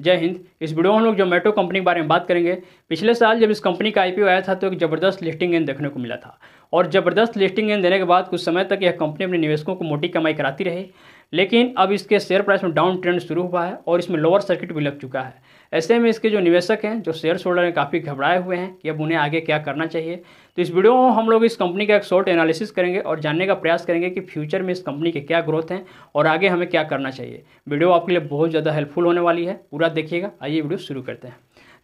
जय हिंद इस वीडियो में हम लोग जोमेटो कंपनी के बारे में बात करेंगे पिछले साल जब इस कंपनी का आईपीओ आया था तो एक ज़बरदस्त लिस्टिंग गेंद देखने को मिला था और ज़बरदस्त लिस्टिंग गेंद देने के बाद कुछ समय तक यह कंपनी अपने निवेशकों को मोटी कमाई कराती रही लेकिन अब इसके शेयर प्राइस में डाउन ट्रेंड शुरू हुआ है और इसमें लोअर सर्किट भी लग चुका है ऐसे में इसके जो निवेशक हैं जो शेयर होल्डर हैं काफ़ी घबराए हुए हैं कि अब उन्हें आगे क्या करना चाहिए तो इस वीडियो में हम लोग इस कंपनी का एक शॉर्ट एनालिसिस करेंगे और जानने का प्रयास करेंगे कि फ्यूचर में इस कंपनी के क्या ग्रोथ हैं और आगे हमें क्या करना चाहिए वीडियो आपके लिए बहुत ज़्यादा हेल्पफुल होने वाली है पूरा देखिएगा आइए वीडियो शुरू करते हैं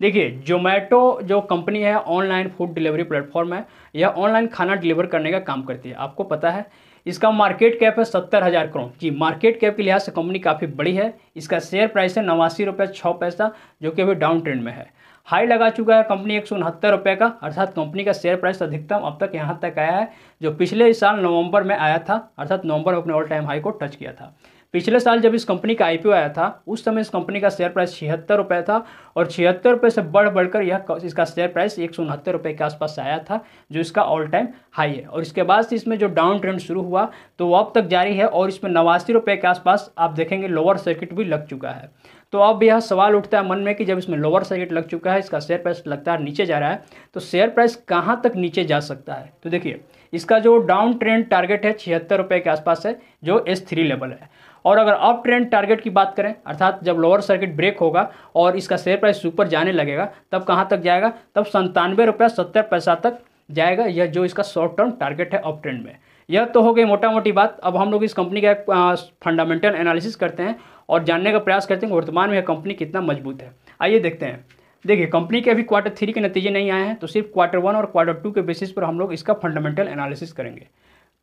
देखिए जोमेटो जो कंपनी है ऑनलाइन फूड डिलीवरी प्लेटफॉर्म है यह ऑनलाइन खाना डिलीवर करने का काम करती है आपको पता है इसका मार्केट कैप है सत्तर हज़ार करोड़ जी मार्केट कैप के लिहाज से कंपनी काफ़ी बड़ी है इसका शेयर प्राइस है नवासी रुपये छः पैसा जो कि अभी डाउन ट्रेंड में है हाई लगा चुका है कंपनी एक सौ उनहत्तर रुपये का अर्थात कंपनी का शेयर प्राइस अधिकतम अब तक यहाँ तक आया है जो पिछले साल नवंबर में आया था अर्थात नवंबर में अपने ऑल टाइम हाई को टच किया था पिछले साल जब इस कंपनी का आईपीओ आया था उस समय इस कंपनी का शेयर प्राइस छिहत्तर रुपये था और छिहत्तर रुपये से बढ़ बढ़कर यह इसका शेयर प्राइस एक सौ उनहत्तर रुपये के आसपास आया था जो इसका ऑल टाइम हाई है और इसके बाद से इसमें जो डाउन ट्रेंड शुरू हुआ तो वो अब तक जारी है और इसमें नवासी रुपये के आसपास आप देखेंगे लोअर सर्किट भी लग चुका है तो अब यह सवाल उठता है मन में कि जब इसमें लोअर सर्किट लग चुका है इसका शेयर प्राइस लगातार नीचे जा रहा है तो शेयर प्राइस कहाँ तक नीचे जा सकता है तो देखिए इसका जो डाउन ट्रेंड टारगेट है छिहत्तर रुपये के आसपास है जो एस थ्री लेवल है और अगर अप ट्रेंड टारगेट की बात करें अर्थात जब लोअर सर्किट ब्रेक होगा और इसका शेयर प्राइस ऊपर जाने लगेगा तब कहाँ तक जाएगा तब संतानवे रुपये सत्तर पैसा तक जाएगा यह जो इसका शॉर्ट टर्म टारगेट है अप ट्रेंड में यह तो हो गई मोटा मोटी बात अब हम लोग इस कंपनी का एक फंडामेंटल एनालिसिस करते हैं और जानने का प्रयास करते हैं वर्तमान में यह कंपनी कितना मजबूत है आइए देखते हैं देखिए कंपनी के अभी क्वार्टर थ्री के नतीजे नहीं आए हैं तो सिर्फ क्वार्टर वन और क्वार्टर टू के बेसिस पर हम लोग इसका फंडामेंटल एनालिसिस करेंगे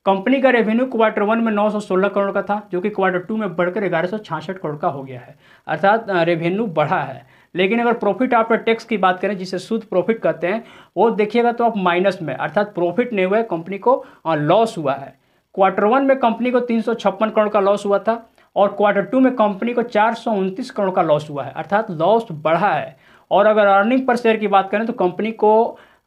कंपनी का रेवेन्यू क्वार्टर वन में सोलह करोड़ का था जो कि क्वार्टर टू में बढ़कर ग्यारह करोड़ का हो गया है अर्थात रेवेन्यू बढ़ा है लेकिन अगर प्रॉफिट आफ्टर टैक्स की बात करें जिसे शुद्ध प्रॉफिट कहते हैं वो देखिएगा तो आप माइनस में अर्थात प्रॉफिट नहीं हुआ है कंपनी को लॉस हुआ है क्वार्टर वन में कंपनी को तीन करोड़ का लॉस हुआ था और क्वार्टर टू में कंपनी को चार करोड़ का लॉस हुआ है अर्थात लॉस बढ़ा है और अगर अर्निंग पर शेयर की बात करें तो कंपनी को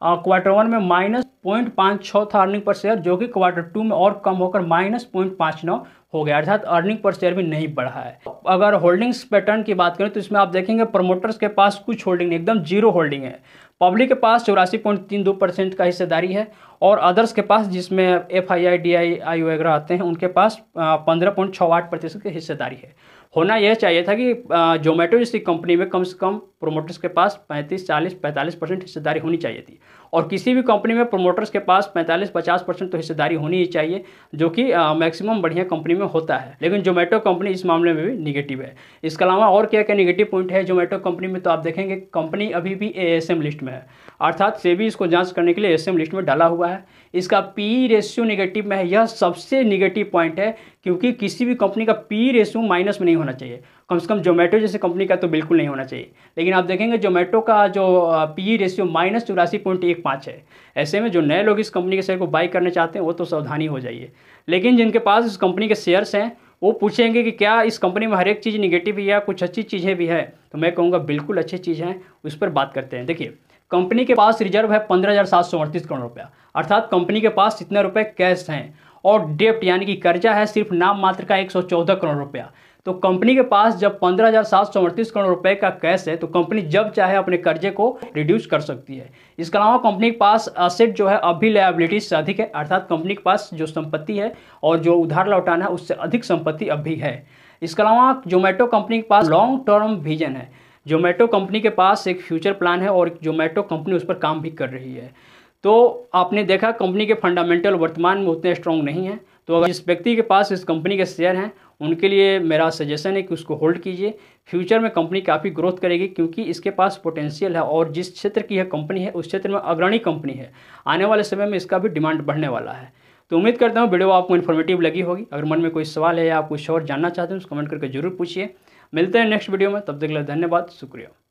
क्वार्टर वन में माइनस पॉइंट पाँच छः था अर्निंग पर शेयर जो कि क्वार्टर टू में और कम होकर माइनस पॉइंट पाँच नौ हो गया अर्थात अर्निंग पर शेयर भी नहीं बढ़ा है अगर होल्डिंग्स पैटर्न की बात करें तो इसमें आप देखेंगे प्रमोटर्स के पास कुछ होल्डिंग एकदम जीरो होल्डिंग है पब्लिक के पास चौरासी पॉइंट तीन दो परसेंट का हिस्सेदारी है और अदर्स के पास जिसमें F I I D I आई वगैरह आते हैं उनके पास पंद्रह पॉइंट छः आठ प्रतिशत की हिस्सेदारी है होना यह चाहिए था कि जोमेटो जैसी कंपनी में कम से कम प्रोमोटर्स के पास पैंतीस चालीस पैंतालीस परसेंट हिस्सेदारी होनी चाहिए थी और किसी भी कंपनी में प्रोमोटर्स के पास 45-50 परसेंट तो हिस्सेदारी होनी ही चाहिए जो कि मैक्सिमम बढ़िया कंपनी में होता है लेकिन जोमेटो कंपनी इस मामले में भी निगेटिव है इसके अलावा और क्या क्या निगेटिव पॉइंट है जोमेटो कंपनी में तो आप देखेंगे कंपनी अभी भी ए लिस्ट में है अर्थात सेबी इसको जाँच करने के लिए ए लिस्ट में डाला हुआ है इसका पी रेशियो निगेटिव में है यह सबसे निगेटिव पॉइंट है क्योंकि किसी भी कंपनी का पी रेशो माइनस में नहीं होना चाहिए कम से कम जोमेटो जैसे कंपनी का तो बिल्कुल नहीं होना चाहिए लेकिन आप देखेंगे जोमेटो का जो पी रेशियो माइनस चौरासी पॉइंट एक पाँच है ऐसे में जो नए लोग इस कंपनी के शेयर को बाई करना चाहते हैं वो तो सावधानी हो जाइए लेकिन जिनके पास इस कंपनी के शेयर्स हैं वो पूछेंगे कि क्या इस कंपनी में हर एक चीज़ निगेटिव भी है कुछ अच्छी चीज़ें भी है तो मैं कहूँगा बिल्कुल अच्छी चीज़ हैं उस पर बात करते हैं देखिए कंपनी के पास रिजर्व है पंद्रह हज़ार सात सौ अड़तीस करोड़ रुपया अर्थात कंपनी के पास इतने रुपए कैश हैं और डेप्ट यानी कि कर्जा है सिर्फ नाम मात्र का 114 करोड़ रुपया तो कंपनी के पास जब पंद्रह करोड़ रुपए का कैश है तो कंपनी जब चाहे अपने कर्जे को रिड्यूस कर सकती है इसके अलावा कंपनी के पास असेट जो है अभी लाइबिलिटी से अधिक है अर्थात कंपनी के पास जो संपत्ति है और जो उधार लौटाना है उससे अधिक संपत्ति अभी है इसके अलावा जोमेटो कंपनी के पास लॉन्ग टर्म विजन है जोमेटो कंपनी के पास एक फ्यूचर प्लान है और जोमेटो कंपनी उस पर काम भी कर रही है तो आपने देखा कंपनी के फंडामेंटल वर्तमान में उतने स्ट्रॉन्ग नहीं हैं तो अगर जिस व्यक्ति के पास इस कंपनी के शेयर हैं उनके लिए मेरा सजेशन है कि उसको होल्ड कीजिए फ्यूचर में कंपनी काफ़ी ग्रोथ करेगी क्योंकि इसके पास पोटेंशियल है और जिस क्षेत्र की यह कंपनी है उस क्षेत्र में अग्रणी कंपनी है आने वाले समय में इसका भी डिमांड बढ़ने वाला है तो उम्मीद करता हूँ वीडियो आपको इन्फॉर्मेटिव लगी होगी अगर मन में कोई सवाल है या आप कुछ और जानना चाहते हैं तो कमेंट करके जरूर पूछिए मिलते हैं नेक्स्ट वीडियो में तब तक के लिए धन्यवाद शुक्रिया